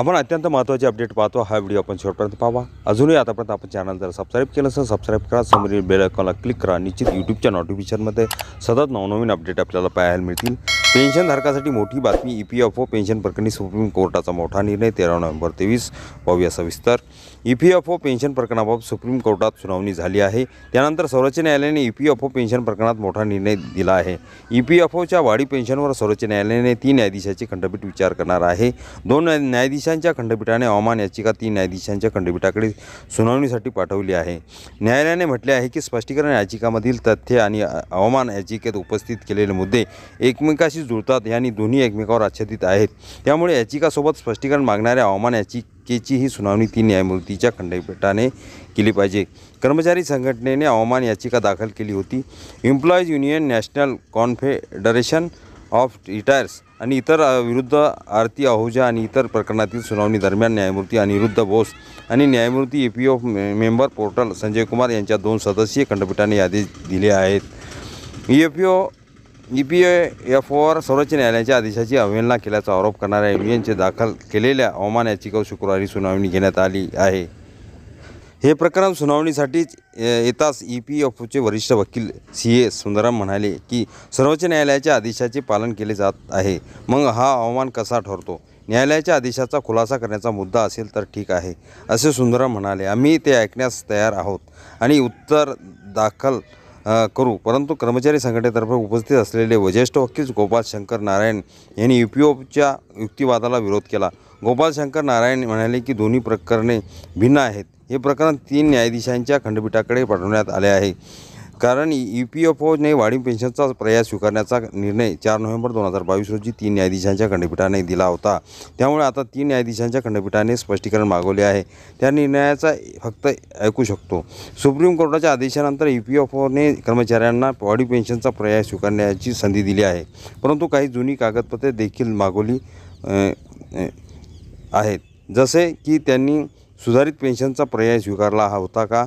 आपण अत्यंत महत्त्वाचे अपडेट पाहतो हा व्हिडिओ आपण शेवटपर्यंत पाहा अजूनही आतापर्यंत आपण चॅनल जर सबस्क्राईब केलं असेल सबस्क्राईब करा समोरील बेल आयकॉनला क्लिक करा निश्चित यूट्यूबच्या नोटिफिकेशनमध्ये सतत नवनवीन अपडेट आपल्याला पाहायला मिळतील पेन्शनधारकासाठी मोठी बातमी E P F O pension प्रकरणी सुप्रीम कोर्टाचा मोठा निर्णय तेरा नोव्हेंबर तेवीस असा सविस्तर E e P F O pension प्रकरणाबाबत सुप्रीम कोर्टात सुनावणी झाली आहे त्यानंतर सर्वोच्च न्यायालयाने E P F O pension प्रकरणात मोठा निर्णय दिला आहे ई e पी एफ ओच्या वाढी पेन्शनवर सर्वोच्च न्यायालयाने तीन न्यायाधीशांचे खंडपीठ विचार करणार आहे दोन न्यायाधीशांच्या खंडपीठाने अवमान याचिका तीन न्यायाधीशांच्या खंडपीठाकडे सुनावणीसाठी पाठवली आहे न्यायालयाने म्हटले आहे की स्पष्टीकरण याचिकामधील तथ्य आणि अवमान याचिकेत उपस्थित केलेले मुद्दे एकमेकाशी जुळतात यांनी दोन्ही एकमेकावर आच्छादित आहेत त्यामुळे याचिकासोबत स्पष्टीकरण मागणाऱ्या हवामान याचिकेची ही सुनावणी तीन न्यायमूर्तीच्या खंडपीठाने केली पाहिजे कर्मचारी संघटनेने हवामान याचिका दाखल केली होती employees union national confederation of retirees आणि इतर विरुद्ध आरती आहुजा आणि इतर प्रकरणातील सुनावणी दरम्यान न्यायमूर्ती अनिरुद्ध बोस आणि न्यायमूर्ती A P O member portal Sanjay Kumar यांच्या दोन सदस्यीय खंडपीठाने यादी दिले आहेत E F O E P F ओवर सर्वोच्च न्यायालयाच्या आदेशाची अवहेलना केल्याचा आरोप करणाऱ्या एनचे दाखल केलेल्या अवमान याचिकावर शुक्रवारी सुनावणी घेण्यात आली आहे हे प्रकरण सुनावणीसाठीच येताच ई पी एफ ओचे वरिष्ठ वकील सी ए सुंदरम म्हणाले की सर्वोच्च न्यायालयाच्या आदेशाचे पालन केले जात आहे मग हा अवमान कसा ठरतो न्यायालयाच्या आदेशाचा खुलासा करण्याचा मुद्दा असेल तर ठीक आहे असे सुंदरम म्हणाले आम्ही ते ऐकण्यास तयार आहोत आणि उत्तर दाखल करू परंतु कर्मचारी संघटनेतर्फे उपस्थित असलेले वज्रेष्ठ वकील गोपाल शंकर नारायण यांनी यू पी ओच्या युक्तिवादाला विरोध केला गोपाल शंकर नारायण म्हणाले की दोन्ही प्रकरणे भिन्न आहेत हे प्रकरण तीन न्यायाधीशांच्या खंडपीठाकडे पाठवण्यात आले आहे कारण यू पी एफ ओने वाढीव पेन्शनचा पर्याय स्वीकारण्याचा निर्णय चार नोव्हेंबर दोन हजार बावीस रोजी तीन न्यायाधीशांच्या खंडपीठाने दिला होता त्यामुळे आता तीन न्यायाधीशांच्या खंडपीठाने स्पष्टीकरण मागवले आहे त्या निर्णयाचा फक्त ऐकू शकतो सुप्रीम कोर्टाच्या आदेशानंतर यू पी एफ ओने कर्मचाऱ्यांना वाढीव पेन्शनचा पर्याय स्वीकारण्याची संधी दिली आहे परंतु काही जुनी कागदपत्रे देखील मागवली आहेत जसे की त्यांनी सुधारित पेन्शनचा पर्याय स्वीकारला होता का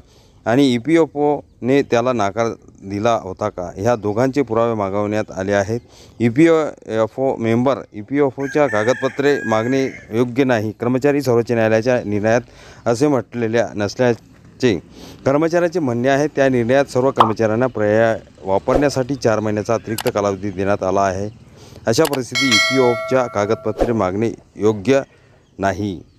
आणि ई पी एफ ओने त्याला नकार दिला होता का हा दोघांचे पुरावे मागवण्यात आले आहेत E P F O member E P F ओच्या कागदपत्रे मागणे योग्य नहीं कर्मचारी सर्वोच्च न्यायालय निर्णयात अटले म्हटलेल्या नसल्याचे मनने म्हणणे आहे त्या निर्णयात सर्व कर्मचार पर्याय वापरण्यासाठी चार महिन्याचा अतिरिक्त कालावधि दे आला अशा परिस्थिति ई पी एफच्या कागदपत्रे मागणे योग्य नहीं